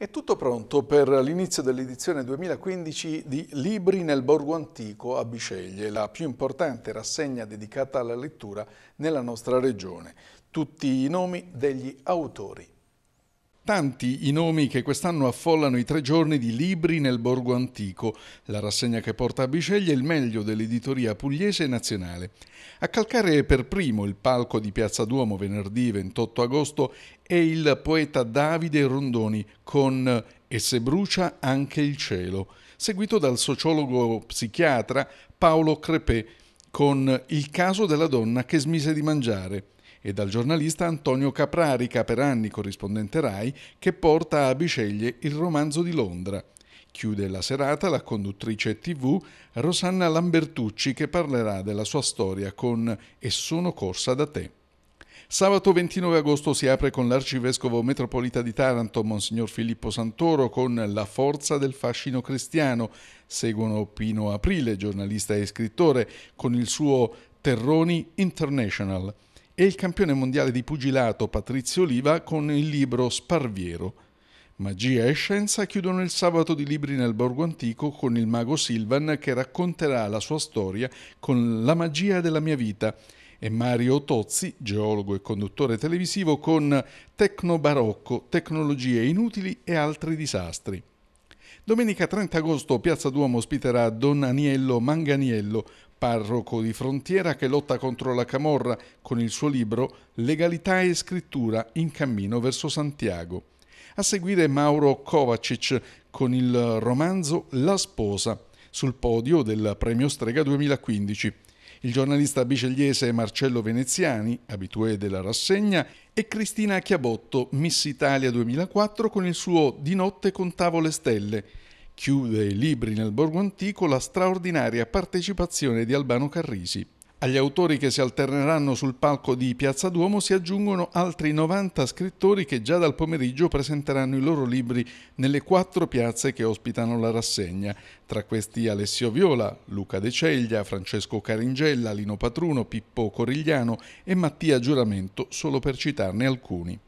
È tutto pronto per l'inizio dell'edizione 2015 di Libri nel Borgo Antico a Biceglie, la più importante rassegna dedicata alla lettura nella nostra regione. Tutti i nomi degli autori Tanti i nomi che quest'anno affollano i tre giorni di Libri nel Borgo Antico, la rassegna che porta a Biceglie il meglio dell'editoria pugliese e nazionale. A calcare per primo il palco di Piazza Duomo venerdì 28 agosto è il poeta Davide Rondoni con E se brucia anche il cielo, seguito dal sociologo psichiatra Paolo Crepè con Il caso della donna che smise di mangiare e dal giornalista Antonio Caprarica, per anni corrispondente RAI, che porta a Bisceglie il romanzo di Londra. Chiude la serata la conduttrice TV Rosanna Lambertucci che parlerà della sua storia con E sono corsa da te. Sabato 29 agosto si apre con l'arcivescovo metropolita di Taranto, Monsignor Filippo Santoro, con La forza del fascino cristiano. Seguono Pino Aprile, giornalista e scrittore, con il suo Terroni International e il campione mondiale di pugilato Patrizio Oliva con il libro Sparviero. Magia e scienza chiudono il sabato di libri nel borgo antico con il mago Silvan che racconterà la sua storia con La magia della mia vita e Mario Tozzi, geologo e conduttore televisivo, con Tecno Barocco, Tecnologie inutili e altri disastri. Domenica 30 agosto Piazza Duomo ospiterà Don Aniello Manganiello, parroco di frontiera che lotta contro la Camorra con il suo libro Legalità e scrittura in cammino verso Santiago. A seguire Mauro Kovacic con il romanzo La sposa, sul podio del Premio Strega 2015. Il giornalista bicegliese Marcello Veneziani, abitué della rassegna, e Cristina Chiabotto, Miss Italia 2004 con il suo Di notte contavo le stelle. Chiude i libri nel borgo antico la straordinaria partecipazione di Albano Carrisi. Agli autori che si alterneranno sul palco di Piazza Duomo si aggiungono altri 90 scrittori che già dal pomeriggio presenteranno i loro libri nelle quattro piazze che ospitano la rassegna. Tra questi Alessio Viola, Luca De Ceglia, Francesco Caringella, Lino Patruno, Pippo Corigliano e Mattia Giuramento, solo per citarne alcuni.